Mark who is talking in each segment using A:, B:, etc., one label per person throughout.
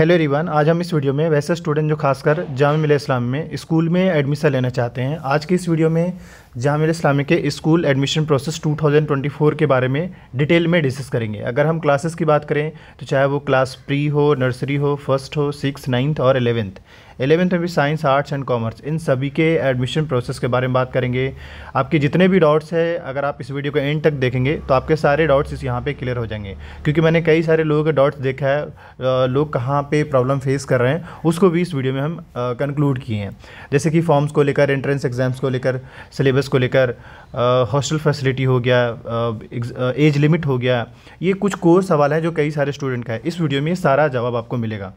A: hello रिवान आज हम इस वीडियो में वैसे स्टूडेंट जो खासकर जाम मिल इस्लाम में स्कूल में एडमिशन लेना चाहते हैं आज की इस वीडियो में जामिल इस्लामी के स्कूल एडमिशन प्रोसेस 2024 के बारे में डिटेल में डिस्कस करेंगे अगर हम क्लासेस की बात करें तो चाहे वो क्लास प्री हो नर्सरी हो फर्स्ट हो सिक्स नाइन्थ और एलेवेंथ एलेवेंथ में भी साइंस आर्ट्स एंड कॉमर्स इन सभी के एडमिशन प्रोसेस के बारे में बात करेंगे आपके जितने भी डाउट्स हैं अगर आप इस वीडियो को एंड तक देखेंगे तो आपके सारे डाउट्स इस यहाँ पे क्लियर हो जाएंगे क्योंकि मैंने कई सारे लोगों के डाउट्स देखा है लोग कहाँ पे प्रॉब्लम फेस कर रहे हैं उसको भी इस वीडियो में हम कंक्लूड किए हैं जैसे कि फॉर्म्स को लेकर एंट्रेंस एग्जाम्स को लेकर सिलेबस सिलेबस को लेकर हॉस्टल फैसिलिटी हो गया एज लिमिट हो गया ये कुछ कोर सवाल है जो कई सारे स्टूडेंट का है इस वीडियो में सारा जवाब आपको मिलेगा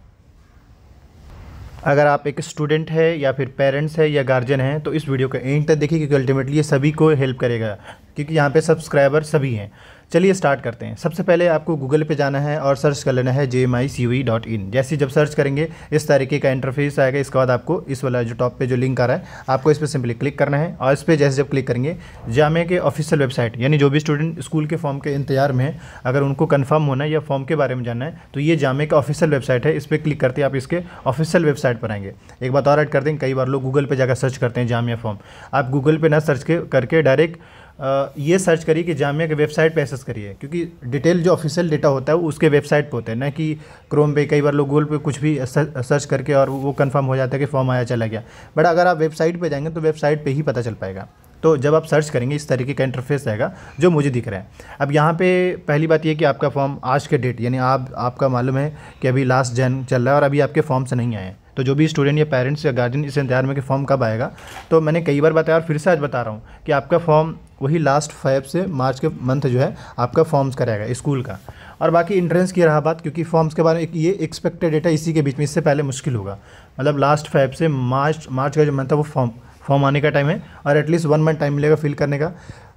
A: अगर आप एक स्टूडेंट है या फिर पेरेंट्स है या गार्जियन है तो इस वीडियो का एंड तक देखिए क्योंकि अल्टीमेटली ये सभी को हेल्प करेगा क्योंकि यहाँ पे सब्सक्राइबर सभी हैं चलिए स्टार्ट करते हैं सबसे पहले आपको गूगल पे जाना है और सर्च कर लेना है J M I C V dot in जैसे जब सर्च करेंगे इस तरीके का इंटरफेस आएगा इसके बाद आपको इस वाला जो टॉप पे जो लिंक आ रहा है आपको इस पर सिंपली क्लिक करना है और इस पर जैसे जब क्लिक करेंगे जामे के ऑफिशियल वेबसाइट यानी जो भी स्टूडेंट स्कूल के फॉर्म के इंतजार में है अगर उनको कन्फर्म होना है या फॉर्म के बारे में जानना है तो ये जामे का ऑफिशियल वेबसाइट है इस पर क्लिक करते आप इसके ऑफिशियल वेबसाइट पर आएंगे एक बात और ऐड कर दें कई बार लोग गूगल पर जाकर सर्च करते हैं जामिया फॉर्म आप गूगल पर ना सर्च करके डायरेक्ट ये सर्च करिए कि जामिया के वेबसाइट पर एक्सेस करिए क्योंकि डिटेल जो ऑफिशियल डेटा होता है वो उसके वेबसाइट पर होता है ना कि क्रोम पे कई बार लोग गूगल पे कुछ भी सर्च करके और वो कंफर्म हो जाता है कि फॉर्म आया चला गया बट अगर आप वेबसाइट पे जाएंगे तो वेबसाइट पे ही पता चल पाएगा तो जब आप सर्च करेंगे इस तरीके का इंटरफेस रहेगा जो मुझे दिख रहा है अब यहाँ पे पहली बात यह कि आपका फॉर्म आज के डेट यानी आप आपका मालूम है कि अभी लास्ट जन चल रहा है और अभी आपके फॉर्म्स नहीं आए हैं तो जो भी स्टूडेंट या पेरेंट्स या गार्जियन इस इंतजार में कि फॉर्म कब आएगा तो मैंने कई बार बताया और फिर से आज बता रहा हूँ कि आपका फॉर्म वही लास्ट फाइव से मार्च के मंथ जो है आपका फॉर्म्स का रहेगा स्कूल का और बाकी इंट्रेंस की रहा बात क्योंकि फॉर्म्स के बारे में ये एक्सपेक्टेड डेटा इसी के बीच में इससे पहले मुश्किल होगा मतलब लास्ट फाइव से मार्च मार्च का जो मंथ है वो फॉर्म फॉर्म आने का टाइम है और एटलीस्ट वन मंथ टाइम मिलेगा फिल करने का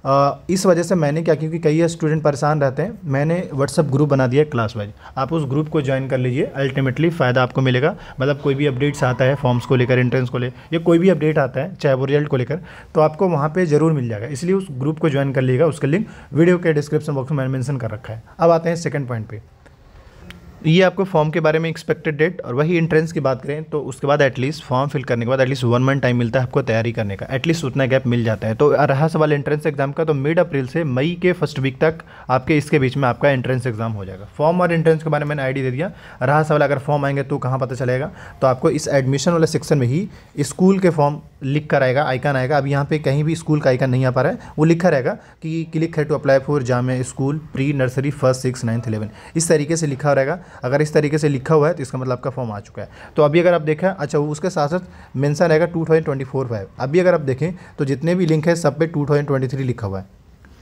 A: इस वजह से मैंने क्या क्योंकि कई स्टूडेंट परेशान रहते हैं मैंने व्हाट्सअप ग्रुप बना दिया क्लास वाइज आप उस ग्रुप को ज्वाइन कर लीजिए अल्टीमेटली फ़ायदा आपको मिलेगा मतलब कोई भी अपडेट्स आता है फॉर्म्स को लेकर एंट्रेंस को ले या कोई भी अपडेट आता है चाहे वो रिजल्ट को लेकर तो आपको वहाँ पर ज़रूर मिल जाएगा इसलिए उस ग्रुप को ज्वाइन कर लीजिएगा उसका लिंक वीडियो के डिस्क्रिप्शन बॉक्स में मैंने मैंशन कर रखा है अब आते हैं सेकेंड पॉइंट पर ये आपको फॉर्म के बारे में एक्सपेक्टेड डेट और वही इंट्रेंस की बात करें तो उसके बाद एटलीस्ट फॉर्म फिल करने के बाद एटलीस्ट वन मंथ टाइम मिलता है आपको तैयारी करने का एटलीस्ट उतना गैप मिल जाता है तो रहा सवाल एंट्रेंस एग्जाम का तो मिड अप्रैल से मई के फर्स्ट वीक तक आपके इसके बीच में आपका एंट्रेंस एग्जाम हो जाएगा फॉर्म और एंट्रेंस के बारे में मैंने आईडी दे दिया रहा सवाल अगर फॉर्म आएंगे तो कहाँ पता चलेगा तो आपको इस एडमिशन वाले सेक्शन में ही स्कूल के फॉर्म लिख कर आएगा आइकन आएगा अब यहाँ पे कहीं भी स्कूल का आइकन नहीं आ पा रहा है वो लिखा रहेगा कि क्लिक है to apply for Jamia school pre nursery first six ninth eleven इस तरीके से लिखा रहेगा अगर इस तरीके से लिखा हुआ है तो इसका मतलब आपका फॉर्म आ चुका है तो अभी अगर आप देखें अच्छा उसके साथ साथ मेंशन रहेगा two thousand twenty four five अभी अगर आप देखें तो जितने भी लिंक है सब पे टू थाउजेंड ट्वेंटी थ्री लिखा हुआ है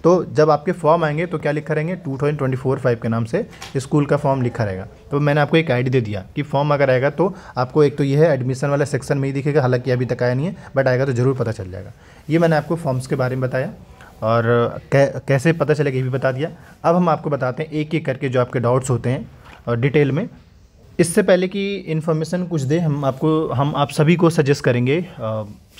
A: तो जब आपके फॉर्म आएंगे तो क्या लिखा रहेंगे two thousand twenty four five के नाम से स्कूल का फॉर्म लिखा रहेगा तो मैंने आपको एक आईडी दे दिया कि फॉर्म अगर आएगा तो आपको एक तो ये है एडमिशन वाला सेक्शन में ही दिखेगा हालांकि अभी तक आया नहीं है बट आएगा तो ज़रूर पता चल जाएगा ये मैंने आपको फॉर्म्स के बारे में बताया और कै, कैसे पता चलेगा ये भी बता दिया अब हम आपको बताते हैं एक एक करके जो आपके डाउट्स होते हैं डिटेल में इससे पहले कि इन्फॉर्मेशन कुछ दे हम आपको हम आप सभी को सजेस्ट करेंगे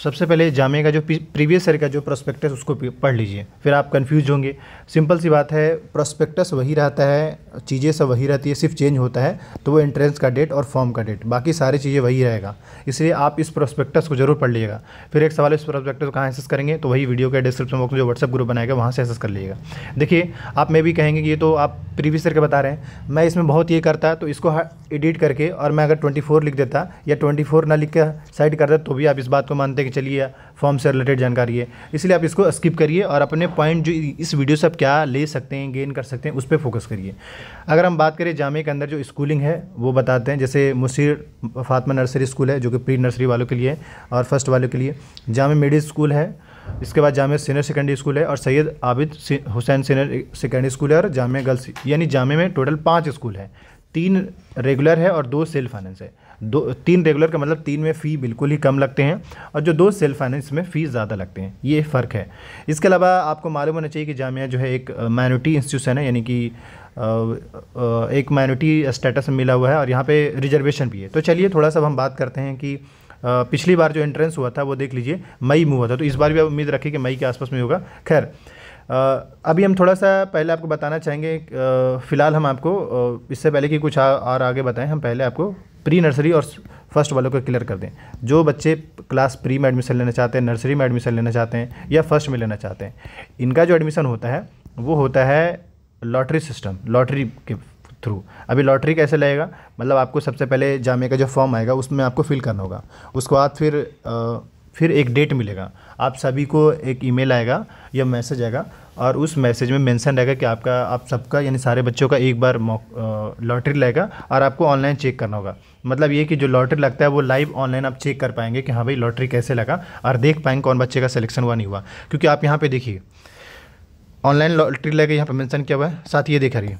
A: सबसे पहले जामे का जो प्रीवियस ईयर का जो प्रोस्पेक्टस उसको पढ़ लीजिए फिर आप कंफ्यूज होंगे सिंपल सी बात है प्रोस्पेक्टस वही रहता है चीज़ें सब वही रहती है सिर्फ चेंज होता है तो वो एंट्रेंस का डेट और फॉर्म का डेट बाकी सारी चीज़ें वही रहेगा इसलिए आप इस प्रोस्पेक्टस को जरूर पढ़ लीजिएगा फिर एक सवाल इस प्रोस्पेक्टस को कहाँ एसेस करेंगे तो वही वीडियो के डिस्क्रिप्शन बॉक्स में जो व्हाट्सअप ग्रुप बनाएगा वहाँ से एसेस कर लीजिएगा देखिए आप मैं भी कहेंगे कि ये तो आप प्रीवियस ईयर के बता रहे हैं मैं इसमें बहुत ये करता तो इसको एडिट करके और मैं अगर ट्वेंटी लिख देता या ट्वेंटी ना लिख के साइड करता तो भी आप इस बात को मानते कि चलिए फॉर्म से रिलेटेड जानकारी है इसलिए आप इसको स्किप करिए और अपने पॉइंट जो इस वीडियो से आप क्या ले सकते हैं गेन कर सकते हैं उस पर फोकस करिए अगर हम बात करें जामे के अंदर जो स्कूलिंग है वो बताते हैं जैसे मुशीर फातमा नर्सरी स्कूल है जो कि प्री नर्सरी वालों के लिए और फर्स्ट वालों के लिए जामे मिडिल स्कूल है इसके बाद जामे सीनियर सेकेंडरी स्कूल है और Syed Abid Hussain senior secondary school है और जामे गर्ल्स यानी जामे में टोटल पाँच स्कूल है तीन रेगुलर है और दो सेल्फ फाइनेंस है दो तीन रेगुलर का मतलब तीन में फ़ी बिल्कुल ही कम लगते हैं और जो दो सेल्फ फाइनेंस में फ़ी ज़्यादा लगते हैं ये फ़र्क है इसके अलावा आपको मालूम होना चाहिए कि जामिया जो है एक माइनॉरिटी इंस्टीट्यूशन है यानी कि एक माइनॉरिटी स्टेटस मिला हुआ है और यहाँ पे रिजर्वेशन भी है तो चलिए थोड़ा सा हम बात करते हैं कि पिछली बार जो एंट्रेंस हुआ था वो देख लीजिए मई में हुआ था तो इस बार भी आप उम्मीद रखें कि मई के आसपास में होगा खैर अभी हम थोड़ा सा पहले आपको बताना चाहेंगे फ़िलहाल हम आपको इससे पहले कि कुछ और आगे बताएं हम पहले आपको प्री नर्सरी और फर्स्ट वालों को क्लियर कर दें जो बच्चे क्लास प्री में एडमिशन लेना चाहते हैं नर्सरी में एडमिशन लेना चाहते हैं या फर्स्ट में लेना चाहते हैं इनका जो एडमिशन होता है वो होता है लॉटरी सिस्टम लॉटरी के थ्रू अभी लॉटरी कैसे लगेगा मतलब आपको सबसे पहले जामे का जो फॉर्म आएगा उसमें आपको फिल करना होगा उसके बाद फिर आ, फिर एक डेट मिलेगा आप सभी को एक ईमेल आएगा या मैसेज आएगा और उस मैसेज में मेंशन रहेगा कि आपका आप सबका यानी सारे बच्चों का एक बार लॉटरी लगेगा और आपको ऑनलाइन चेक करना होगा मतलब ये कि जो लॉटरी लगता है वो लाइव ऑनलाइन आप चेक कर पाएंगे कि हाँ भाई लॉटरी कैसे लगा और देख पाएंगे कौन बच्चे का सिलेक्शन हुआ नहीं हुआ क्योंकि आप यहाँ पर देखिए ऑनलाइन लॉटरी लगे यहाँ पर मैंसन किया हुआ है साथ ये देखा रही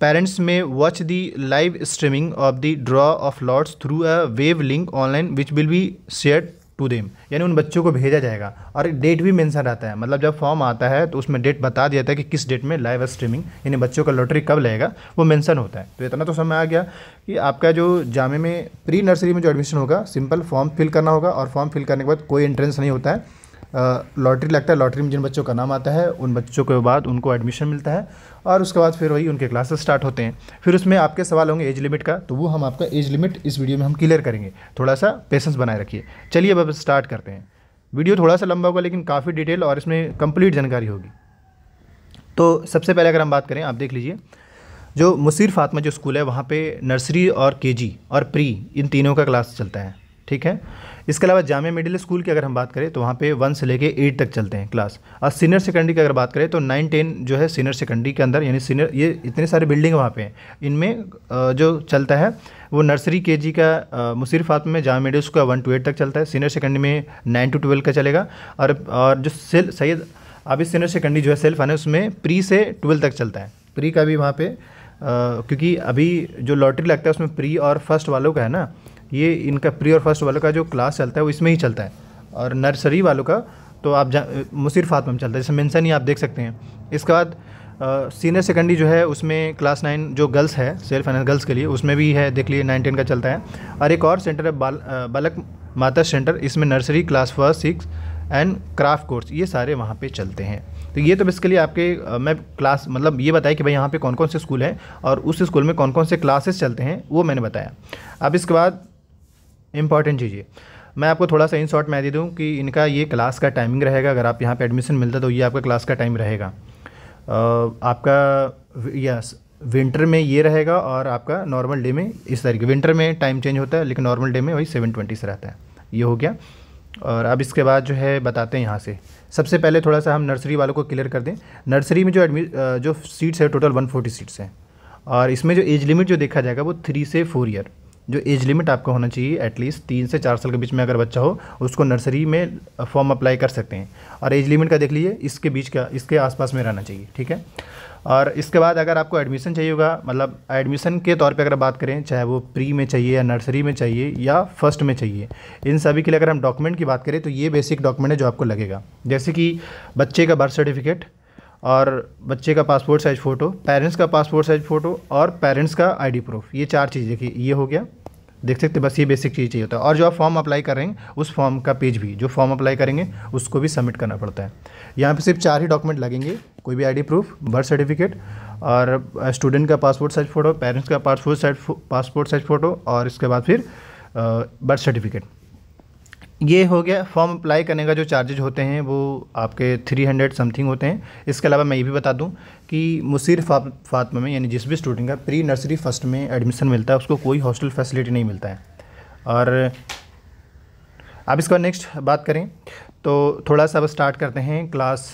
A: पेरेंट्स में watch the live streaming of the draw of lots through a web link online which will be share to them यानी उन बच्चों को भेजा जाएगा और डेट भी मेंशन रहता है मतलब जब फॉर्म आता है तो उसमें डेट बता दिया जाता है कि किस डेट में लाइव स्ट्रीमिंग यानी बच्चों का लॉटरी कब लगेगा वो मेंशन होता है तो इतना तो समय आ गया कि आपका जो जामे में प्री नर्सरी में जो एडमिशन होगा सिंपल फॉर्म फिल करना होगा और फॉर्म फिल करने के बाद कोई एंट्रेंस नहीं होता है लॉटरी लगता है लॉटरी में जिन बच्चों का नाम आता है उन बच्चों के बाद उनको एडमिशन मिलता है और उसके बाद फिर वही उनके क्लासेस स्टार्ट होते हैं फिर उसमें आपके सवाल होंगे एज लिमिट का तो वो हम आपका एज लिमिट इस वीडियो में हम क्लियर करेंगे थोड़ा सा पेशेंस बनाए रखिए चलिए अब स्टार्ट करते हैं वीडियो थोड़ा सा लंबा होगा लेकिन काफ़ी डिटेल और इसमें कंप्लीट जानकारी होगी तो सबसे पहले अगर हम बात करें आप देख लीजिए जो मुसीर फातमा जो स्कूल है वहाँ पे नर्सरी और केजी और प्री इन तीनों का क्लास चलता है ठीक है इसके अलावा जामिया मिडिल स्कूल की अगर हम बात करें तो वहाँ पे वन से लेके एट तक चलते हैं क्लास और सीनियर सेकेंडरी की अगर बात करें तो नाइन टेन जो है सीनियर सेकेंडरी के अंदर यानी सीनियर ये इतने सारे बिल्डिंग वहाँ पे हैं इनमें जो चलता है वो नर्सरी के जी का मुसीर फातम में जामिया मिडिल स्कूल का वन टू एट तक चलता है सीनियर सेकेंडरी में नाइन टू ट्वेल्व का चलेगा और और जो सेल सैयद अभी सीनियर सेकेंडरी जो है सेल्फ है उसमें प्री से ट्वेल्व तक चलता है प्री का भी वहाँ पर क्योंकि अभी जो लॉटरी लगता है उसमें प्री और फर्स्ट वालों का है ना ये इनका प्री और फर्स्ट वालों का जो क्लास चलता है वो इसमें ही चलता है और नर्सरी वालों का तो आप मुसिर फातम में चलता है जैसे मेंसन ही आप देख सकते हैं इसके बाद सीनियर सेकेंडरी जो है उसमें क्लास नाइन जो गर्ल्स है सेल्फ फाइनेंस गर्ल्स के लिए उसमें भी है देख लीजिए नाइन टेन का चलता है और एक और सेंटर है बाल बालक माता सेंटर इसमें nursery class first six and craft course ये सारे वहाँ पे चलते हैं तो ये तो बेसिकली आपके मैं क्लास मतलब ये बताया कि भाई यहाँ पे कौन कौन से स्कूल हैं और उस स्कूल में कौन कौन से क्लासेस चलते हैं वो मैंने बताया अब इसके बाद इंपॉर्टेंट चीज़ है मैं आपको थोड़ा सा इन शॉर्ट मैं दे दूँ कि इनका ये क्लास का टाइमिंग रहेगा अगर आप यहाँ पर एडमिशन मिलता तो ये आपका क्लास का टाइम रहेगा आपका यस विंटर में ये रहेगा और आपका नॉर्मल डे में इस तरीके विंटर में टाइम चेंज होता है लेकिन नॉर्मल डे में वही सेवन ट्वेंटी से रहता है ये हो गया और अब इसके बाद जो है बताते हैं यहाँ से सबसे पहले थोड़ा सा हम नर्सरी वालों को क्लियर कर दें नर्सरी में जो एडमि जो सीट्स है टोटल वन फोर्टी सीट्स हैं और इसमें जो एज लिमिट जो देखा जाएगा वो थ्री से फोर ईयर जो एज लिमिट आपका होना चाहिए एटलीस्ट तीन से चार साल के बीच में अगर बच्चा हो उसको नर्सरी में फॉर्म अप्लाई कर सकते हैं और एज लिमिट का देख लीजिए इसके बीच का इसके आसपास में रहना चाहिए ठीक है और इसके बाद अगर आपको एडमिशन चाहिए होगा मतलब एडमिशन के तौर पे अगर बात करें चाहे वो प्री में चाहिए या नर्सरी में चाहिए या फर्स्ट में चाहिए इन सभी के लिए अगर हम डॉक्यूमेंट की बात करें तो ये बेसिक डॉक्यूमेंट है जो आपको लगेगा जैसे कि बच्चे का बर्थ सर्टिफिकेट और बच्चे का पासपोर्ट साइज़ फ़ोटो पेरेंट्स का पासपोर्ट साइज़ फ़ोटो और पेरेंट्स का आईडी प्रूफ ये चार चीज़ देखिए ये हो गया देख सकते बस ये बेसिक चीज़ चाहिए होता है और जो आप फॉर्म अप्लाई करेंगे उस फॉर्म का पेज भी जो फॉर्म अप्लाई करेंगे उसको भी सबमिट करना पड़ता है यहाँ पर सिर्फ चार ही डॉक्यूमेंट लगेंगे कोई भी आई प्रूफ बर्थ सर्टिफिकेट और स्टूडेंट का पासपोर्ट साइज फ़ोटो पेरेंट्स का passport size passport size photo और इसके बाद फिर बर्थ सर्टिफिकेट ये हो गया फॉर्म अप्लाई करने का जो चार्जेज होते हैं वो आपके थ्री हंड्रेड समथिंग होते हैं इसके अलावा मैं ये भी बता दूं कि मुसीर फा, फातमा में यानी जिस भी स्टूडेंट का प्री नर्सरी फर्स्ट में एडमिशन मिलता है उसको कोई हॉस्टल फैसिलिटी नहीं मिलता है और अब इसका नेक्स्ट बात करें तो थोड़ा सा अब स्टार्ट करते हैं क्लास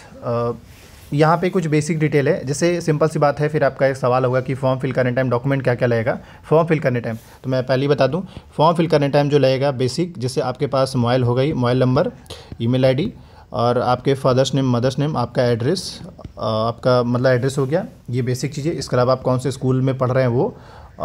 A: यहाँ पे कुछ बेसिक डिटेल है जैसे सिंपल सी बात है फिर आपका एक सवाल होगा कि फॉर्म फिल करने टाइम डॉक्यूमेंट क्या क्या लगेगा फॉर्म फिल करने टाइम तो मैं पहले ही बता दूँ फॉर्म फिल करने टाइम जो लगेगा बेसिक जैसे आपके पास मोबाइल हो गई मोबाइल नंबर ई मेल और आपके फादर्स नेम मदर्स नेम आपका एड्रेस आपका मतलब एड्रेस हो गया ये बेसिक चीज़ें इसके अलावा आप कौन से स्कूल में पढ़ रहे हैं वो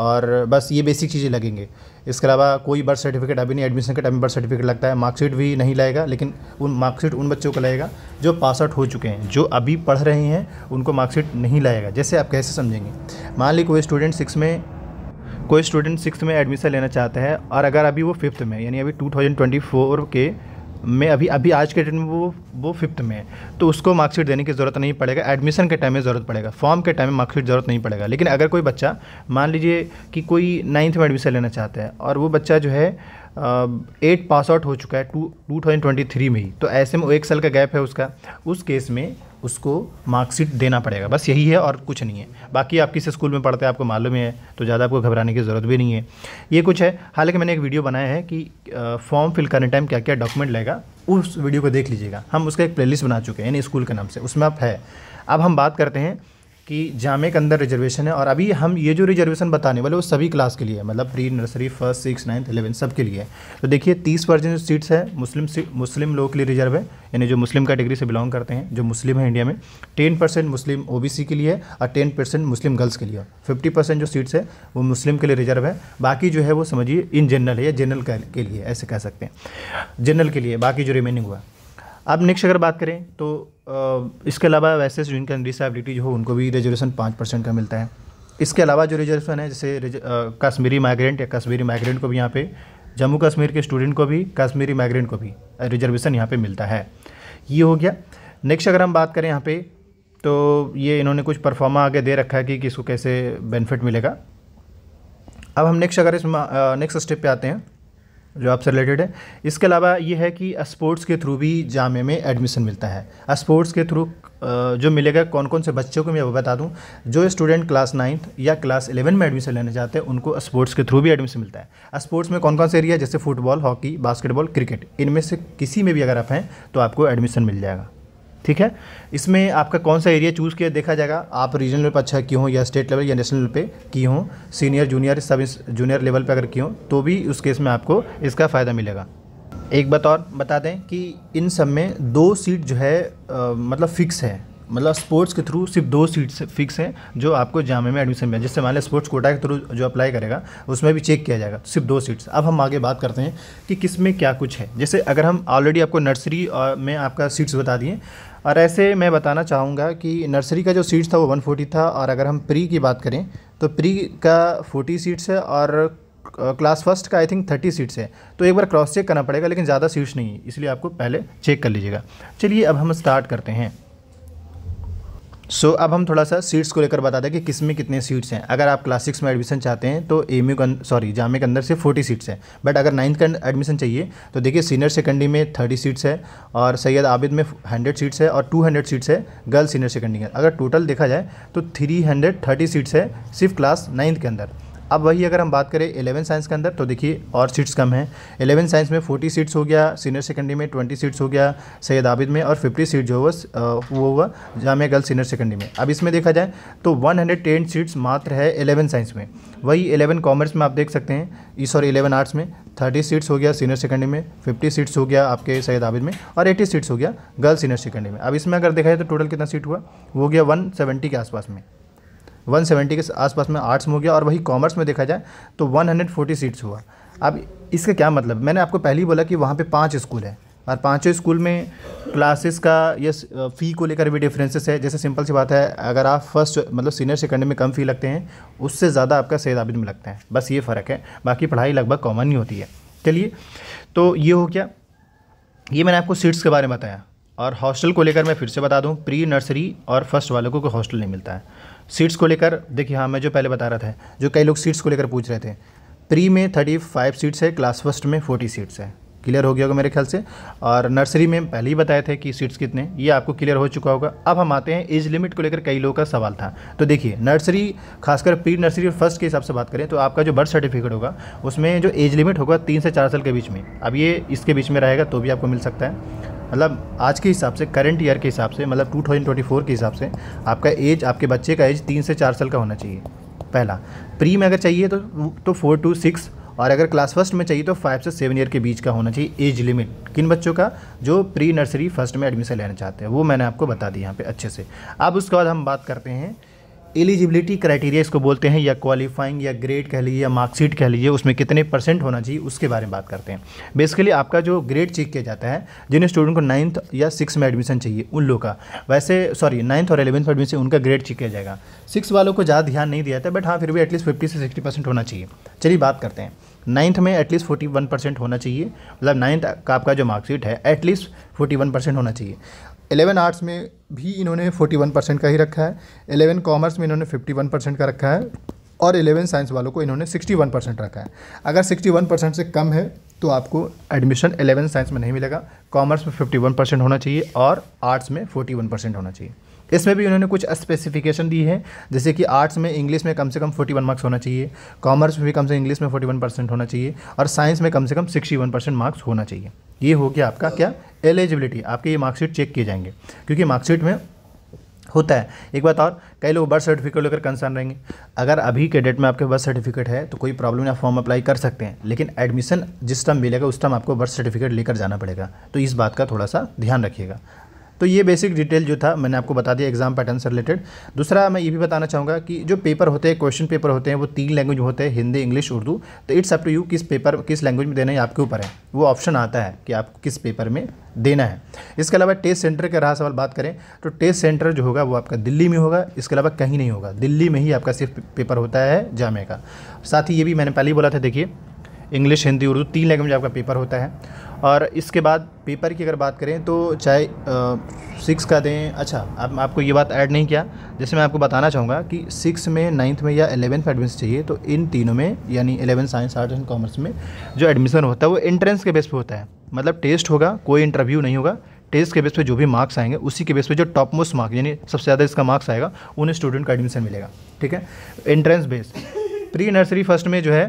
A: और बस ये बेसिक चीज़ें लगेंगे इसके अलावा कोई बर्थ सर्टिफिकेट अभी नहीं एडमिशन के टाइम बर्थ सर्टिफिकेट लगता है मार्कशीट भी नहीं लाएगा लेकिन उन मार्कशीट उन बच्चों को लगेगा जो पास आउट हो चुके हैं जो अभी पढ़ रहे हैं उनको मार्कशीट नहीं लाएगा जैसे आप कैसे समझेंगे मान ली कोई स्टूडेंट सिक्स में कोई स्टूडेंट सिक्स में एडमिशन लेना चाहता है और अगर अभी वो फिफ्थ में यानी अभी टू के में अभी अभी आज के डेट में वो वो फिफ्थ में है तो उसको मार्कशीट देने की ज़रूरत नहीं पड़ेगा एडमिशन के टाइम में ज़रूरत पड़ेगा फॉर्म के टाइम में मार्कशीट ज़रूरत नहीं पड़ेगा लेकिन अगर कोई बच्चा मान लीजिए कि कोई नाइन्थ में एडमिशन लेना चाहता है और वो बच्चा जो है एट पास आउट हो चुका है two two thousand twenty three में ही तो ऐसे में वो एक साल का गैप है उसका उस केस में उसको मार्कशीट देना पड़ेगा बस यही है और कुछ नहीं है बाकी आप किस स्कूल में पढ़ते हैं आपको मालूम है तो ज़्यादा आपको घबराने की ज़रूरत भी नहीं है ये कुछ है हालांकि मैंने एक वीडियो बनाया है कि फॉर्म फिल करने टाइम क्या क्या डॉक्यूमेंट लेगा उस वीडियो को देख लीजिएगा हम उसका एक प्लेलिस्ट बना चुके हैं यानी स्कूल के नाम से उसमें आप है अब हम बात करते हैं कि जामे के अंदर रिजर्वेशन है और अभी हम ये जो रिजर्वेशन बताने वाले वो सभी क्लास के लिए है मतलब pre nursery first six ninth eleven सब के लिए है तो देखिए तीस परसेंट सीट्स है मुस्लिम मुस्लिम लोगों के लिए रिजर्व है यानी जो मुस्लिम कैटेगरी से बिलोंग करते हैं जो मुस्लिम है इंडिया में टेन परसेंट मुस्लिम ओ के लिए और टेन परसेंट मुस्लिम गर्ल्स के लिए फिफ्टी परसेंट जो सीट्स है वो मुस्लिम के लिए रिजर्व है बाकी जो है वो समझिए इन जनरल है या जनरल के लिए ऐसे कह सकते हैं जनरल के लिए बाकी जो रिमेनिंग हुआ अब नेक्स्ट अगर बात करें तो इसके अलावा वैसे जिनके जो हो उनको भी रिजर्वेशन पाँच परसेंट का मिलता है इसके अलावा जो रिजर्वेशन है जैसे कश्मीरी माइग्रेंट या कश्मीरी माइग्रेंट को भी यहाँ पे जम्मू कश्मीर के स्टूडेंट को भी कश्मीरी माइग्रेंट को भी रिजर्वेशन यहाँ पे मिलता है ये हो गया नेक्स्ट अगर हम बात करें यहाँ पे तो ये इन्होंने कुछ परफॉर्मा आगे दे रखा है कि, किसको इसको कैसे बेनिफिट मिलेगा अब हम नेक्स्ट अगर इस नेक्स्ट स्टेप पर आते हैं जो आपसे रिलेटेड है इसके अलावा ये है कि स्पोर्ट्स के थ्रू भी जामे में एडमिशन मिलता है स्पोर्ट्स के थ्रू जो मिलेगा कौन कौन से बच्चों को मैं बता दूं जो स्टूडेंट क्लास नाइन्थ या क्लास इलेवन में एडमिशन लेना चाहते हैं उनको स्पोर्ट्स के थ्रू भी एडमिशन मिलता है स्पोर्ट्स में कौन कौन से एरिया जैसे फुटबॉल हॉकी बास्केटबॉल क्रिकेट इनमें से किसी में भी अगर आप हैं तो आपको एडमिशन मिल जाएगा ठीक है इसमें आपका कौन सा एरिया चूज़ किया देखा जाएगा आप रीजनल पर अच्छा किए हों या स्टेट लेवल या नेशनल पे किए हों सीनियर जूनियर सब जूनियर लेवल पे अगर किए हों तो भी उस केस में आपको इसका फ़ायदा मिलेगा एक बात और बता दें कि इन सब में दो सीट जो है आ, मतलब फ़िक्स है मतलब स्पोर्ट्स के थ्रू सिर्फ दो सीट्स फिक्स हैं जो आपको जामे में एडमिशन मिले जिससे मान लिया स्पोर्ट्स कोटा के थ्रू जो अप्लाई करेगा उसमें भी चेक किया जाएगा सिर्फ दो सीट्स अब हम आगे बात करते हैं कि किस में क्या कुछ है जैसे अगर हम ऑलरेडी आपको नर्सरी में आपका सीट्स बता दिए और ऐसे मैं बताना चाहूँगा कि नर्सरी का जो सीट्स था वो 140 था और अगर हम प्री की बात करें तो प्री का 40 सीट्स है और क्लास फर्स्ट का आई थिंक थर्टी सीट्स है तो एक बार क्रॉस चेक करना पड़ेगा लेकिन ज़्यादा सीट्स नहीं है इसलिए आपको पहले चेक कर लीजिएगा चलिए अब हम स्टार्ट करते हैं सो so, अब हम थोड़ा सा सीट्स को लेकर बता दें कि किस में कितने सीट्स हैं अगर आप क्लास सिक्स में एडमिशन चाहते हैं तो एम यू सॉरी जामे के अंदर से फोर्टी सीट्स हैं बट अगर नाइन्थ का एडमिशन चाहिए तो देखिए सीनियर सेकेंडरी में थर्टी सीट्स है और सैयद आबिद में हंड्रेड सीट्स है और टू हंड्रेड सीट्स है गर्ल्स सीनियर सेकेंडरी में अगर टोटल देखा जाए तो थ्री हंड्रेड थर्टी सीट्स है सिर्फ क्लास नाइन्थ के अंदर अब वही अगर हम बात करें एलेवन साइंस के अंदर तो देखिए और सीट्स कम हैं एलेवन साइंस में फोर्टी सीट्स हो गया सीनियर सेकेंडरी में ट्वेंटी सीट्स हो गया सैद आबिद में और फिफ्टी सीट जो हुआ वो हुआ जामिया गर्ल्स सीनियर सेकेंडरी में अब इसमें देखा जाए तो वन हंड्रेड टेन सीट्स मात्र है एलेवन साइंस में वही एलेवन कॉमर्स में आप देख सकते हैं इस और एलेवन आर्ट्स में थर्टी सीट्स हो गया सीनियर सेकेंडरी में फिफ्टी सीट्स हो गया आपके सैद आबिद में और एटी सीट्स हो गया गर्ल्स सीनियर सेकेंडरी में अब इसमें अगर देखा जाए तो टोटल कितना सीट हुआ वो गया वन सेवेंटी के आसपास में सेवेंटी के आसपास में आर्ट्स में हो गया और वही कॉमर्स में देखा जाए तो 140 सीट्स हुआ अब इसका क्या मतलब मैंने आपको पहले ही बोला कि वहाँ पर पाँच स्कूल हैं और पांचों स्कूल में क्लासेस का या फ़ी को लेकर भी डिफरेंसेस है जैसे सिंपल सी बात है अगर आप फर्स्ट मतलब सीनियर सेकेंडरी में कम फ़ी लगते हैं उससे ज़्यादा आपका सैद आबिद में लगता है बस ये फ़र्क है बाकी पढ़ाई लगभग कॉमन ही होती है चलिए तो ये हो क्या ये मैंने आपको सीट्स के बारे में बताया और हॉस्टल को लेकर मैं फिर से बता दूँ प्री नर्सरी और फर्स्ट वालों को कोई हॉस्टल नहीं मिलता है सीट्स को लेकर देखिए हाँ मैं जो पहले बता रहा था जो कई लोग सीट्स को लेकर पूछ रहे थे प्री में थर्टी फाइव सीट्स है क्लास फर्स्ट में फोर्टी सीट्स है क्लियर हो गया होगा मेरे ख्याल से और नर्सरी में पहले ही बताए थे कि सीट्स कितने ये आपको क्लियर हो चुका होगा अब हम आते हैं एज लिमिट को लेकर कई लोगों का सवाल था तो देखिए नर्सरी खासकर प्री नर्सरी और फर्स्ट के हिसाब से बात करें तो आपका जो बर्थ सर्टिफिकेट होगा उसमें जो एज लिमिट होगा तीन से चार साल के बीच में अब ये इसके बीच में रहेगा तो भी आपको मिल सकता है मतलब आज के हिसाब से करंट ईयर के हिसाब से मतलब 2024 के हिसाब से आपका एज आपके बच्चे का एज तीन से चार साल का होना चाहिए पहला प्री में अगर चाहिए तो तो फोर टू सिक्स और अगर क्लास फर्स्ट में चाहिए तो फाइव से सेवन ईयर के बीच का होना चाहिए एज लिमिट किन बच्चों का जो प्री नर्सरी फर्स्ट में एडमिशन लेना चाहते हैं वो मैंने आपको बता दी यहाँ पे अच्छे से अब उसके बाद हम बात करते हैं एलिजिबिलिटी क्राइटेरिया इसको बोलते हैं या क्वालिफाइंग या ग्रेड कह लीजिए या मार्कशीट कह लीजिए उसमें कितने परसेंट होना चाहिए उसके बारे में बात करते हैं बेसिकली आपका जो ग्रेड चेक किया जाता है जिन स्टूडेंट को नाइन्थ या सिक्स में एडमिशन चाहिए उन लोग का वैसे सॉरी नाइन्थ और एलेवंथ एडमिशन उनका ग्रेड चेक किया जाएगा सिक्स वालों को ज़्यादा ध्यान नहीं दिया जाता बट हाँ फिर भी एटलीस्ट फिफ्टी से सिक्सटी परसेंट होना चाहिए चलिए बात करते हैं नाइन्थ में एटलीस्ट फोर्टी वन परसेंट होना चाहिए मतलब नाइन्थ का आपका जो मार्कशीट है एटलीस्ट फोर्टी वन परसेंट होना चाहिए एलेवन आर्ट्स में भी इन्होंने फोर्टी वन परसेंट का ही रखा है एलेवन कॉमर्स में इन्होंने फिफ्टी वन परसेंट का रखा है और एलेवन साइंस वालों को इन्होंने सिक्सटी वन परसेंट रखा है अगर सिक्सटी वन परसेंट से कम है तो आपको एडमिशन एलेवन साइंस में नहीं मिलेगा कॉमर्स में फिफ्टी वन परसेंट होना चाहिए और आर्ट्स में फोर्टी वन परसेंट होना चाहिए इसमें भी उन्होंने कुछ स्पेसिफिकेशन दी है जैसे कि आर्ट्स में इंग्लिश में कम से कम 41 मार्क्स होना चाहिए कॉमर्स में भी कम से इंग्लिश में 41 परसेंट होना चाहिए और साइंस में कम से कम 61 परसेंट मार्क्स होना चाहिए ये हो गया आपका क्या एलिजिबिलिटी आपके ये मार्कशीट चेक किए जाएंगे क्योंकि मार्कशीट में होता है एक बात और कई लोग बर्थ सर्टिफिकेट लेकर कंसर्न रहेंगे अगर अभी के डेट में आपके बर्थ सर्टिफिकेट है तो कोई प्रॉब्लम नहीं आप फॉर्म अप्लाई कर सकते हैं लेकिन एडमिशन जिस टाइम मिलेगा उस टाइम आपको बर्थ सर्टिफिकेट लेकर जाना पड़ेगा तो इस बात का थोड़ा सा ध्यान रखिएगा तो ये बेसिक डिटेल जो था मैंने आपको बता दिया एग्जाम पैटर्न से रिलेटेड दूसरा मैं ये भी बताना चाहूँगा कि जो पेपर होते हैं क्वेश्चन पेपर होते हैं वो तीन लैंग्वेज होते हैं हिंदी इंग्लिश उर्दू तो इट्स अप टू यू किस पेपर किस लैंग्वेज में देना है आपके ऊपर है वो ऑप्शन आता है कि आपको किस पेपर में देना है इसके अलावा टेस्ट सेंटर के रहा सवाल बात करें तो टेस्ट सेंटर जो होगा वो आपका दिल्ली में होगा इसके अलावा कहीं नहीं होगा दिल्ली में ही आपका सिर्फ पेपर होता है जामे का साथ ही ये भी मैंने पहले ही बोला था देखिए इंग्लिश हिंदी उर्दू तीन लैंग्वेज आपका पेपर होता है और इसके बाद पेपर की अगर बात करें तो चाहे सिक्स का दें अच्छा आप, आपको ये बात ऐड नहीं किया जैसे मैं आपको बताना चाहूँगा कि सिक्स में नाइन्थ में या एलेवेंथ एडमिशन चाहिए तो इन तीनों में यानी eleven science arts and commerce में जो एडमिशन होता है वो एंट्रेंस के बेस पर होता है मतलब टेस्ट होगा कोई इंटरव्यू नहीं होगा टेस्ट के बेस पर जो भी मार्क्स आएंगे उसी के बेस पर जो टॉप मोस्ट मार्क्स यानी सबसे ज़्यादा इसका मार्क्स आएगा उन्हें स्टूडेंट का एडमिशन मिलेगा ठीक है entrance base pre nursery first में जो है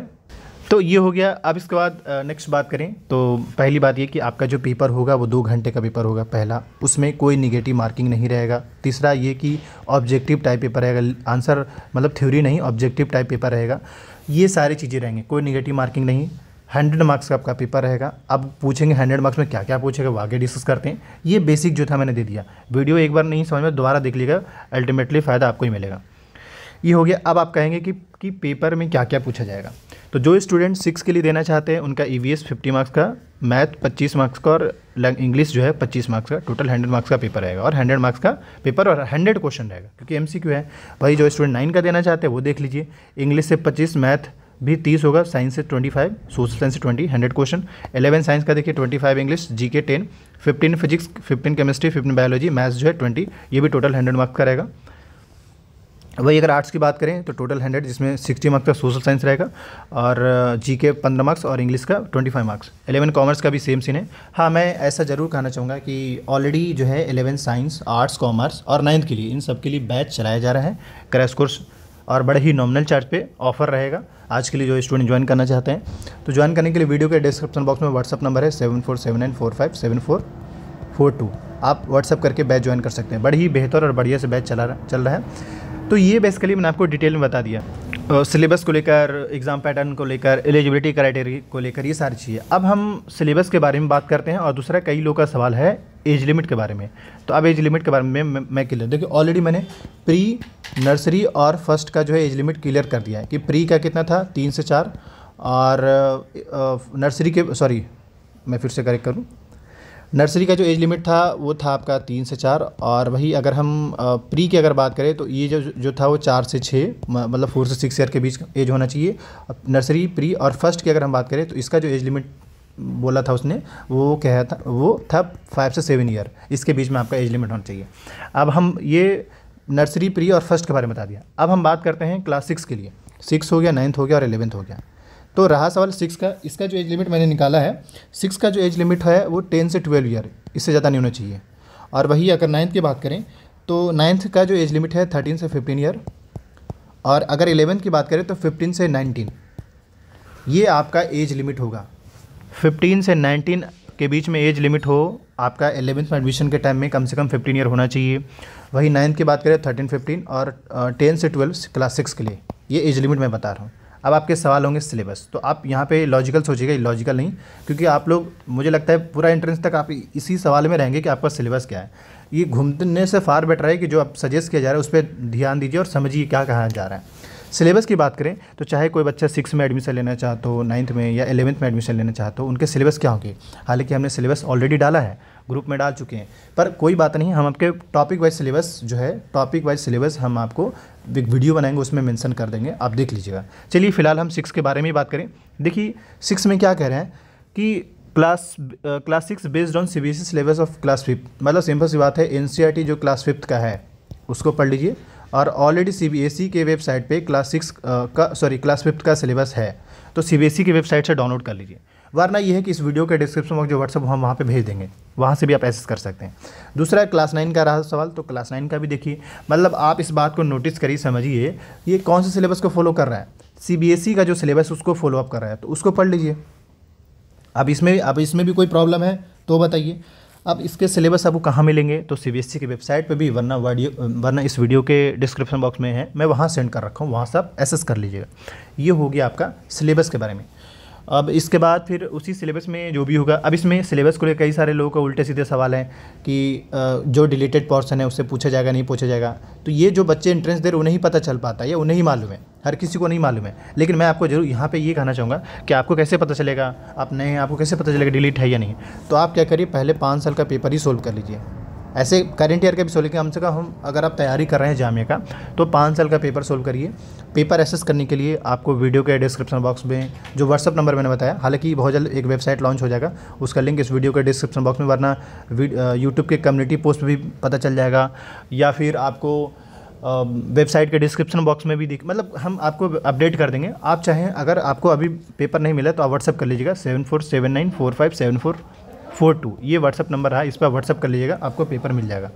A: तो ये हो गया अब इसके बाद नेक्स्ट बात करें तो पहली बात ये कि आपका जो पेपर होगा वो दो घंटे का पेपर होगा पहला उसमें कोई निगेटिव मार्किंग नहीं रहेगा तीसरा ये कि ऑब्जेक्टिव टाइप पेपर रहेगा आंसर मतलब थ्योरी नहीं ऑब्जेक्टिव टाइप पेपर रहेगा ये सारी चीज़ें रहेंगी कोई निगेटिव मार्किंग नहीं हंड्रेड मार्क्स का आपका पेपर रहेगा अब पूछेंगे हंड्रेड मार्क्स में क्या क्या पूछेगा वो आगे डिस्कस करते हैं ये बेसिक जो था मैंने दे दिया वीडियो एक बार नहीं समझ में दोबारा देख लीजिएगा अल्टीमेटली फ़ायदा आपको ही मिलेगा ये हो गया अब आप कहेंगे कि कि पेपर में क्या क्या पूछा जाएगा तो जो स्टूडेंट सिक्स के लिए देना चाहते हैं उनका E V S fifty marks का मैथ पच्चीस मार्क्स का और इंग्लिश जो है पच्चीस मार्क्स का टोटल हंड्रेड मार्क्स का पेपर रहेगा और हंड्रेड मार्क्स का पेपर और हंड्रेड क्वेश्चन रहेगा क्योंकि एम सी क्यू है भाई जो स्टूडेंट नाइन का देना चाहते हैं वो देख लीजिए इंग्लिश से पच्चीस मैथ भी तीस होगा साइंस से ट्वेंटी फाइव सोशल साइंस से twenty hundred question eleven science का देखिए twenty five English G K ten fifteen physics fifteen chemistry fifteen biology maths जो है ट्वेंटी ये भी टोटल हंड्रेड मार्क्स का रहेगा वही अगर आर्ट्स की बात करें तो टोटल हंड्रेड जिसमें सिक्सटी मार्क्स का सोशल साइंस रहेगा और जी के पंद्रह मार्क्स और इंग्लिश का twenty five marks eleven commerce का भी सेम सीन है हाँ मैं ऐसा ज़रूर कहना चाहूँगा कि ऑलरेडी जो है एलेवन साइंस आर्ट्स कॉमर्स और नाइन्थ के लिए इन सब के लिए बैच चलाया जा रहा है क्रैश कोर्स और बड़े ही नॉमिनल चार्ज पे ऑफर रहेगा आज के लिए जो स्टूडेंट ज्वाइन करना चाहते हैं तो ज्वाइन करने के लिए वीडियो के डिस्क्रिप्शन बॉक्स में व्हाट्सअप नंबर है seven four seven nine four five seven four four two आप व्हाट्सअप करके बैच ज्वाइन कर सकते हैं बड़ी ही बेहतर और बढ़िया से बैच चला चल रहा है तो ये बेसिकली मैंने आपको डिटेल में बता दिया सिलेबस को लेकर एग्ज़ाम पैटर्न को लेकर एलिजिबिलिटी क्राइटेरिया को लेकर ये सारी चीज़ें अब हम सिलेबस के बारे में बात करते हैं और दूसरा कई लोग का सवाल है एज लिमिट के बारे में तो अब एज लिमिट के बारे में मैं, मैं क्लियर देखिए ऑलरेडी मैंने प्री नर्सरी और फर्स्ट का जो है एज लिमिट क्लियर कर दिया है कि प्री का कितना था तीन से चार और नर्सरी के सॉरी मैं फिर से करेक्ट करूँ नर्सरी का जो एज लिमिट था वो था आपका तीन से चार और वही अगर हम प्री की अगर बात करें तो ये जो जो था वो चार से छः मतलब फोर से सिक्स ईयर के बीच एज होना चाहिए नर्सरी प्री और फर्स्ट की अगर हम बात करें तो इसका जो एज लिमिट बोला था उसने वो कह था वो था फाइव से सेवन ईयर इसके बीच में आपका एज लिमिट होना चाहिए अब हम ये नर्सरी प्री और फर्स्ट के बारे में बता दिया अब हम बात करते हैं क्लास सिक्स के लिए सिक्स हो गया नाइन्थ हो गया और एलेवेंथ हो गया तो रहा सवाल सिक्स का इसका जो एज लिमिट मैंने निकाला है सिक्स का जो एज लिमिट है वो टेन से ट्वेल्व ईयर इससे ज़्यादा नहीं होना चाहिए और वही अगर नाइन्थ की बात करें तो नाइन्थ का जो एज लिमिट है थर्टीन से फिफ्टीन ईयर और अगर एलेवेंथ की बात करें तो फिफ्टीन से नाइनटीन ये आपका एज लिमिट होगा फिफ्टीन से नाइनटीन के बीच में एज लिमिट हो आपका एलेवेंथ में एडमिशन के टाइम में कम से कम फिफ्टीन ईयर होना चाहिए वही नाइन्थ की बात करें थर्टीन फिफ्टीन और टेन से ट्वेल्व क्लास सिक्स के लिए ये एज लिमिट मैं बता रहा हूँ अब आपके सवाल होंगे सिलेबस तो आप यहाँ पे लॉजिकल सोचिएगा लॉजिकल नहीं क्योंकि आप लोग मुझे लगता है पूरा एंट्रेंस तक आप इसी सवाल में रहेंगे कि आपका सिलेबस क्या है ये घूमने से फार बेटर है कि जो आप सजेस्ट किया जा रहा है उस पर ध्यान दीजिए और समझिए क्या कहा जा रहा है सिलेबस की बात करें तो चाहे कोई बच्चा सिक्स में एडमिशन लेना चाहता हो नाइन्थ में या एलेवंथ में एडमिशन लेना चाहता हो उनके सिलेबस क्या होंगे हालांकि हमने सिलेबस ऑलरेडी डाला है ग्रुप में डाल चुके हैं पर कोई बात नहीं हम आपके टॉपिक वाइज सिलेबस जो है टॉपिक वाइज सिलेबस हम आपको एक वीडियो बनाएंगे उसमें मेंशन कर देंगे आप देख लीजिएगा चलिए फिलहाल हम सिक्स के बारे में ही बात करें देखिए सिक्स में क्या कह रहे हैं कि class class six based on C B S syllabus of class fifth मतलब सिंपल सी बात है एन सी आर टी जो क्लास फिफ्थ का है उसको पढ़ लीजिए और already C B S E के वेबसाइट पर क्लास सिक्स का सॉरी क्लास फिफ्थ का सिलेबस है तो सी बी एस ई की वेबसाइट से डाउनलोड कर लीजिए वरना यह है कि इस वीडियो के डिस्क्रिप्शन बॉक्स जो व्हाट्सअप हम वहाँ पर भेज देंगे वहाँ से भी आप एक्सेस कर सकते हैं दूसरा क्लास नाइन का रहा सवाल तो क्लास नाइन का भी देखिए मतलब आप इस बात को नोटिस करिए समझिए ये कौन से सिलेबस को फॉलो कर रहा है सी e का जो सिलेबस उसको फॉलोअप कर रहा है तो उसको पढ़ लीजिए अब इसमें अब इसमें भी कोई प्रॉब्लम है तो बताइए अब इसके सिलेबस आपको कहाँ मिलेंगे तो सी e की वेबसाइट पे भी वरना वीडियो वरना इस वीडियो के डिस्क्रिप्शन बॉक्स में है मैं वहाँ सेंड कर रखा हूँ वहाँ से आप एसेस कर लीजिएगा ये हो गया आपका सिलेबस के बारे में अब इसके बाद फिर उसी सिलेबस में जो भी होगा अब इसमें सिलेबस को लेकर कई सारे लोगों का उल्टे सीधे सवाल हैं कि जो डिलीटेड पोर्सन है उससे पूछा जाएगा नहीं पूछा जाएगा तो ये जो बच्चे इंट्रेंस दे रहे उन्हें ही पता चल पाता है या उन्हें ही मालूम है हर किसी को नहीं मालूम है लेकिन मैं आपको जरूर यहाँ पर ये कहना चाहूँगा कि आपको कैसे पता चलेगा आप नहीं आपको कैसे पता चलेगा डिलीट है या नहीं तो आप क्या करिए पहले पाँच साल का पेपर ही सोल्व कर लीजिए ऐसे करेंट ईयर के भी सोल्व कम से कम हम अगर आप तैयारी कर रहे हैं जामिया का तो पाँच साल का पेपर सोल्व करिए पेपर एसेस करने के लिए आपको वीडियो के डिस्क्रिप्शन बॉक्स में जो व्हाट्सअप नंबर मैंने बताया हालांकि बहुत जल्द एक वेबसाइट लॉन्च हो जाएगा उसका लिंक इस वीडियो के डिस्क्रिप्शन बॉक्स में वरना यूट्यूब के कम्युनिटी पोस्ट भी पता चल जाएगा या फिर आपको वेबसाइट के डिस्क्रिप्शन बॉक्स में भी दिख मतलब हम आपको अपडेट कर देंगे आप चाहें अगर आपको अभी पेपर नहीं मिला तो आप व्हाट्सअप कर लीजिएगा seven four seven nine four five seven four four two ये व्हाट्सअप नंबर रहा इस पर व्हाट्सअप कर लीजिएगा आपको पेपर मिल जाएगा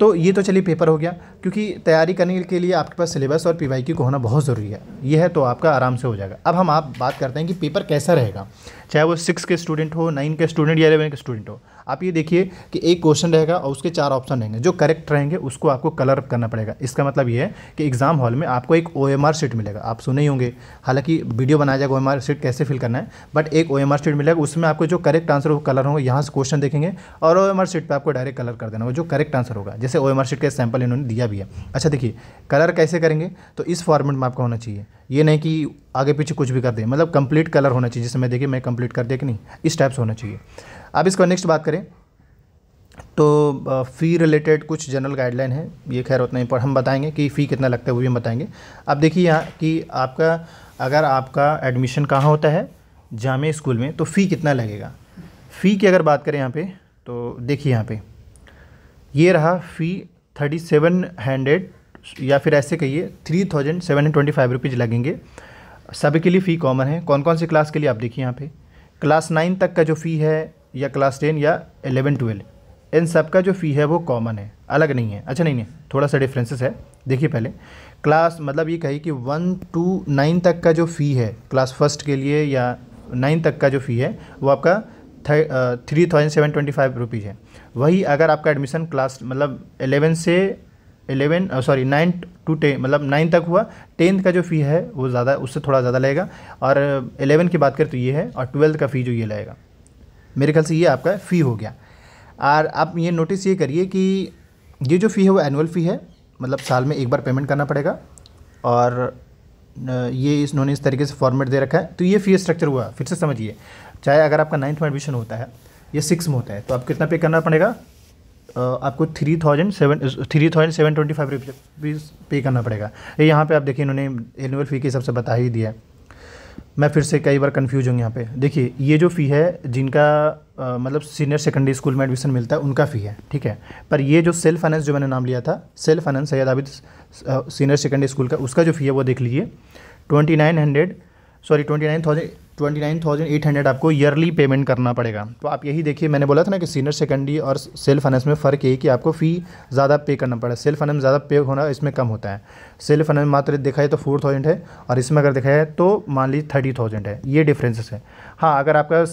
A: तो ये तो चलिए पेपर हो गया क्योंकि तैयारी करने के लिए आपके पास सिलेबस और पीवाईक्यू को होना बहुत ज़रूरी है ये है तो आपका आराम से हो जाएगा अब हम आप बात करते हैं कि पेपर कैसा रहेगा चाहे वो सिक्स के स्टूडेंट हो नाइन के स्टूडेंट या एलेवन के स्टूडेंट हो आप ये देखिए कि एक क्वेश्चन रहेगा और उसके चार ऑप्शन रहेंगे जो करेक्ट रहेंगे उसको आपको कलर करना पड़ेगा इसका मतलब ये है कि एग्ज़ाम हॉल में आपको एक ओ एम आर शीट मिलेगा आप सुने ही होंगे हालांकि वीडियो बनाया जाएगा ओ एम आर शीट कैसे फिल करना है बट एक ओ एम आर शीट मिलेगा उसमें आपको जो करेक्ट आंसर हो कलर होगा यहाँ से क्वेश्चन देखेंगे और ओ एम आर शीट पर आपको डायरेक्ट कलर कर देना होगा जो करेक्ट आंसर होगा जैसे ओ एम आर शीट का सैम्पल इन्होंने दिया भी है अच्छा देखिए कलर कैसे करेंगे तो इस फॉर्मेट में आपको होना चाहिए ये नहीं कि आगे पीछे कुछ भी कर दें मतलब कंप्लीट कलर होना चाहिए जिससे मैं देखिए मैं कंप्लीट कर दिया कि नहीं इस टाइप से होना चाहिए अब इसका नेक्स्ट बात करें तो फ़ी रिलेटेड कुछ जनरल गाइडलाइन है ये खैर उतना ही पर हम बताएंगे कि फ़ी कितना लगता है वो भी हम बताएंगे अब देखिए यहाँ कि आपका अगर आपका एडमिशन कहाँ होता है जामे स्कूल में तो फ़ी कितना लगेगा फ़ी की अगर बात करें यहाँ पर तो देखिए यहाँ पर ये रहा फ़ी थर्टी सेवन हंड्रेड या फिर ऐसे कहिए three thousand seven hundred twenty five rupees लगेंगे सभी के लिए फ़ी कॉमन है कौन कौन सी क्लास के लिए आप देखिए यहाँ पे क्लास नाइन तक का जो फ़ी है या क्लास टेन या एलेवन ट्वेल्व इन सब का जो फ़ी है वो कॉमन है अलग नहीं है अच्छा नहीं नहीं थोड़ा सा डिफ्रेंसेस है देखिए पहले क्लास मतलब ये कही कि वन टू नाइन तक का जो फ़ी है क्लास फर्स्ट के लिए या नाइन तक का जो फ़ी है वो आपका three thousand seven twenty five rupees है वही अगर आपका एडमिशन क्लास मतलब एलेवन से eleven sorry nine to ten मतलब नाइन तक हुआ टेंथ का जो फ़ी है वो ज़्यादा उससे थोड़ा ज़्यादा लगेगा और एलेवन की बात करें तो ये है और ट्वेल्थ का फ़ी जो ये लगेगा मेरे ख्याल से ये आपका फ़ी हो गया और आप ये नोटिस ये करिए कि ये जो फ़ी है वो एनुअल फ़ी है मतलब साल में एक बार पेमेंट करना पड़ेगा और ये इस इन्होंने इस तरीके से फॉर्मेट दे रखा है तो ये फ़ी स्ट्रक्चर हुआ फिर से समझिए चाहे अगर आपका नाइन्थ में एडमिशन होता है ये सिक्स में होता है तो आप कितना पे करना पड़ेगा आपको three thousand seven three thousand seven twenty five rupees pay करना पड़ेगा ये यहाँ पे आप देखिए इन्होंने एनुअल फ़ी के हिसाब से बता ही दिया है मैं फिर से कई बार कन्फ्यूज हूँ यहाँ पे देखिए ये जो फ़ी है जिनका आ, मतलब सीनियर सेकेंडरी स्कूल में एडमिशन मिलता है उनका फ़ी है ठीक है पर ये जो सेल्फ फाइनेंस जो मैंने नाम लिया था self finance Syed Abid senior secondary school का उसका जो फ़ी है वो देख लीजिए twenty nine hundred sorry twenty nine thousand twenty nine thousand eight hundred आपको ईयरली पेमेंट करना पड़ेगा तो आप यही देखिए मैंने बोला था ना कि सीनियर सेकेंडरी और सेल्फ फाइनेंस में फ़र्क यही कि आपको फ़ी ज़्यादा पे करना पड़ेगा सेल्फ फाइनेंस ज़्यादा पे होना इसमें कम होता है सेल्फ फाइनेंस मात्र देखा है तो फोर थाउजेंड है और इसमें अगर देखा है तो मान लीजिए थर्टी थाउजेंड है ये डिफ्रेंसेस है हाँ अगर आपका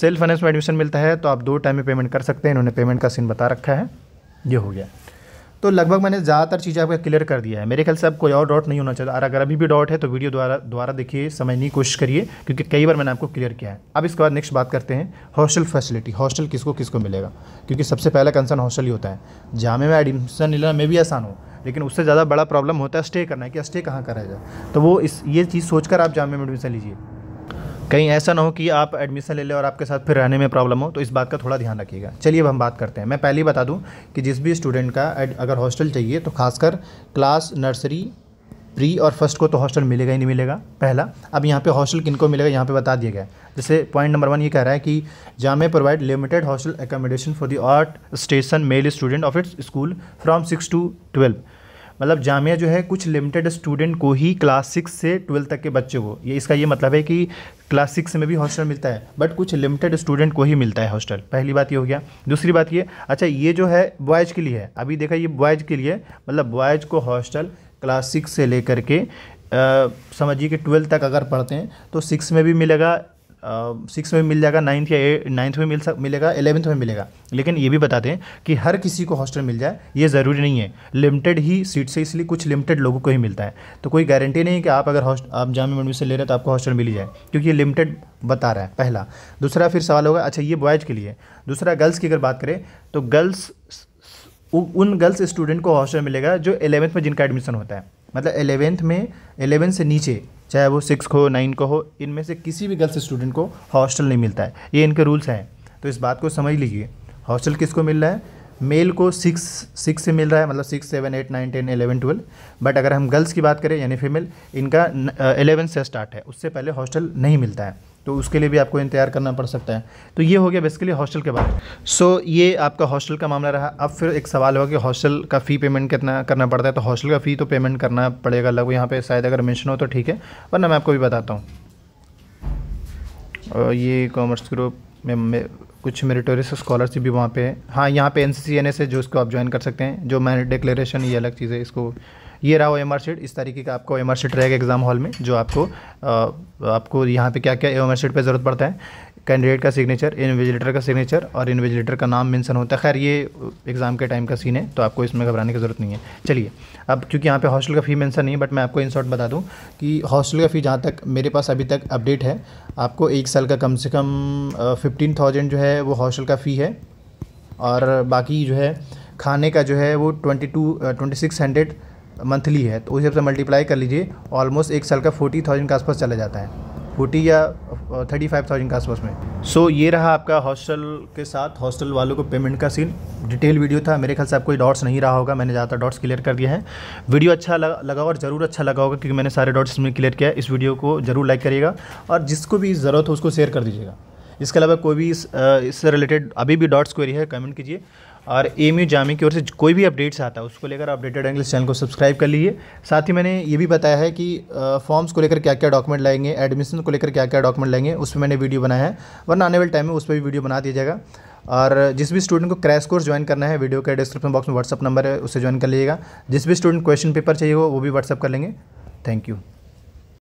A: सेल्फ फाइनेंस में एडमिशन मिलता है तो आप दो टाइम में पेमेंट कर सकते हैं इन्होंने पेमेंट का सीन बता रखा है ये हो गया तो लगभग मैंने ज़्यादातर चीज़ें आपका क्लियर कर दिया है मेरे ख्याल से अब कोई और डॉट नहीं होना चाहिए और अगर अभी भी डॉट है तो वीडियो द्वारा द्वारा देखिए समझने की कोशिश करिए क्योंकि कई बार मैंने आपको क्लियर किया है अब इसके बाद नेक्स्ट बात करते हैं हॉस्टल फैसिलिटी हॉस्टल किसको किसको मिलेगा क्योंकि सबसे पहला कंसर्न हॉस्टल ही होता है जामे में एडमिशन लेना में भी आसान हो लेकिन उससे ज़्यादा बड़ा प्रॉब्लम होता है स्टे करना है कि स्टे कहाँ करा जाए तो वो इस ये चीज़ सोचकर आप जामे में एडमिशन लीजिए कहीं ऐसा ना हो कि आप एडमिशन ले लें और आपके साथ फिर रहने में प्रॉब्लम हो तो इस बात का थोड़ा ध्यान रखिएगा चलिए अब हम बात करते हैं मैं पहले ही बता दूं कि जिस भी स्टूडेंट का अगर हॉस्टल चाहिए तो खासकर क्लास नर्सरी प्री और फर्स्ट को तो हॉस्टल मिलेगा ही नहीं मिलेगा पहला अब यहाँ पे हॉस्टल किन को मिलेगा यहाँ पे बता दिया गया जैसे पॉइंट नंबर वन ये कह रहा है कि Jamia provide limited hostel accommodation for the outstation male student of its school from six to twelve मतलब जामिया जो है कुछ लिमिटेड स्टूडेंट को ही क्लास सिक्स से ट्वेल्थ तक के बच्चे को ये इसका ये मतलब है कि क्लास सिक्स में भी हॉस्टल मिलता है बट कुछ लिमिटेड स्टूडेंट को ही मिलता है हॉस्टल पहली बात ये हो गया दूसरी बात ये अच्छा ये जो है बॉयज़ के लिए है अभी देखा ये बॉयज़ के लिए मतलब बॉयज़ को हॉस्टल क्लास सिक्स से लेकर के समझिए कि ट्वेल्थ तक अगर पढ़ते हैं तो सिक्स में भी मिलेगा सिक्स में मिल जाएगा नाइन्थ या एट नाइन्थ में मिल सक मिलेगा एलेवंथ में मिलेगा लेकिन ये भी बताते हैं कि हर किसी को हॉस्टल मिल जाए ये ज़रूरी नहीं है लिमिटेड ही सीट से इसलिए कुछ लिमिटेड लोगों को ही मिलता है तो कोई गारंटी नहीं है कि आप अगर हॉस्ट आप जाम मंडी से ले रहे हैं तो आपको हॉस्टल मिल ही जाए क्योंकि ये लिमिटेड बता रहा है पहला दूसरा फिर सवाल होगा अच्छा ये बॉयज़ के लिए दूसरा गर्ल्स की अगर बात करें तो गर्ल्स उन गर्ल्स स्टूडेंट को हॉस्टल मिलेगा जो एलेवंथ में जिनका एडमिशन होता है मतलब एलेवेंथ में एलेवेंथ से नीचे चाहे वो सिक्स हो नाइन को हो इनमें से किसी भी गर्ल्स स्टूडेंट को हॉस्टल नहीं मिलता है ये इनके रूल्स हैं तो इस बात को समझ लीजिए हॉस्टल किसको मिल रहा है मेल को सिक्स सिक्स से मिल रहा है मतलब six seven eight nine ten eleven twelve but अगर हम गर्ल्स की बात करें यानी फीमेल इनका एलेवन uh, से स्टार्ट है उससे पहले हॉस्टल नहीं मिलता है तो उसके लिए भी आपको इंतजार करना पड़ सकता है तो ये हो गया बेसिकली हॉस्टल के बारे में सो so, ये आपका हॉस्टल का मामला रहा अब फिर एक सवाल होगा कि हॉस्टल का फ़ी पेमेंट कितना करना पड़ता है तो हॉस्टल का फ़ी तो पेमेंट करना पड़ेगा लगभग यहाँ पर शायद अगर मैंशन हो तो ठीक है वरना मैं आपको भी बताता हूँ ये कॉमर्स ग्रुप में, कुछ मेरिटोरियस स्कॉलरशिप भी वहाँ पर हाँ यहाँ पर एन सी एन एस है जो इसको आप ज्वाइन कर सकते हैं जो मैरिट डिक्लेरेशन ये अलग चीज़ है इसको ये रहा वो एम आर सीट इस तरीके का आपको एम आर सीट रहेगा एग्ज़ाम हॉल में जो आपको आ, आपको यहाँ पे क्या क्या एम आर सीट पर ज़रूरत पड़ता है कैंडिडेट का सिग्नेचर इन्विजिलेटर का सिग्नेचर और इन्विजिलेटर का नाम मेंशन होता है खैर ये एग्ज़ाम के टाइम का सीन है तो आपको इसमें घबराने की ज़रूरत नहीं है चलिए अब क्योंकि यहाँ पे हॉस्टल का फ़ी मेंशन नहीं है बट मैं आपको इन शॉर्ट बता दूँ कि हॉस्टल का फ़ी जहाँ तक मेरे पास अभी तक अपडेट है आपको एक साल का कम से कम फिफ्टीन थाउजेंड जो है वो हॉस्टल का फ़ी है और बाकी जो है खाने का जो है वो twenty two twenty six hundred monthly है तो उस हिसाब से मल्टीप्लाई कर लीजिए ऑलमोस्ट एक साल का फोर्टी थाउजेंड के आसपास चला जाता है फोर्टी या थर्टी फाइव थाउजेंड के आसपास में सो so, ये रहा आपका हॉस्टल के साथ हॉस्टल वालों को पेमेंट का सीन डिटेल वीडियो था मेरे ख्याल से आपको डॉट्स नहीं रहा होगा मैंने ज़्यादा डॉट्स क्लियर कर दिया है वीडियो अच्छा लगा और ज़रूर अच्छा लगा होगा क्योंकि मैंने सारे डॉट्स इसमें क्लियर किया इस वीडियो को ज़रूर लाइक करिएगा और जिसको भी ज़रूरत हो उसको शेयर कर दीजिएगा इसके अलावा कोई भी इससे रिलेटेड अभी भी डॉट्स क्वेरी है कमेंट कीजिए और एम यू जामी की ओर से कोई भी अपडेट्स आता है उसको लेकर अपडेटेड इंग्लिश चैनल को सब्सक्राइब कर लीजिए साथ ही मैंने ये भी बताया है कि फॉर्म्स को लेकर क्या क्या डॉक्यूमेंट लाएंगे एडमिशन को लेकर क्या क्या डॉक्यूमेंट लाएंगे उस पर मैंने वीडियो बनाया है वरना आने वाले टाइम में उस पर भी वीडियो बना दिया जाएगा और जिस भी स्टूडेंट को क्रैश कोर्स ज्वाइन करना है वीडियो के डिस्क्रिप्शन बॉक्स में व्हाट्सअप नंबर है उससे ज्वाइन कर लीजिएगा जिस भी स्टूडेंट क्वेश्चन पेपर चाहिए हो वो भी व्हाट्सअप कर लेंगे थैंक यू